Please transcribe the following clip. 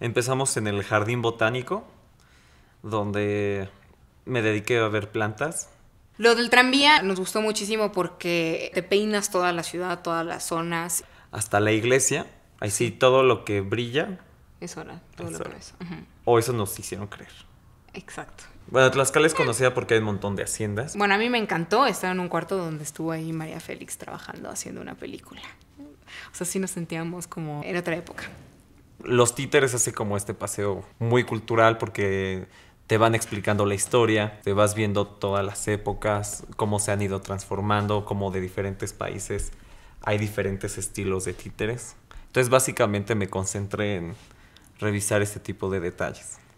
Empezamos en el jardín botánico, donde me dediqué a ver plantas. Lo del tranvía nos gustó muchísimo porque te peinas toda la ciudad, todas las zonas. Hasta la iglesia, ahí sí todo lo que brilla. Es hora, todo lo que es. O eso nos hicieron creer. Exacto. Bueno, Tlaxcala es conocida porque hay un montón de haciendas. Bueno, a mí me encantó estar en un cuarto donde estuvo ahí María Félix trabajando, haciendo una película. O sea, sí nos sentíamos como en otra época. Los títeres hace como este paseo muy cultural porque te van explicando la historia, te vas viendo todas las épocas, cómo se han ido transformando, cómo de diferentes países hay diferentes estilos de títeres. Entonces básicamente me concentré en revisar este tipo de detalles.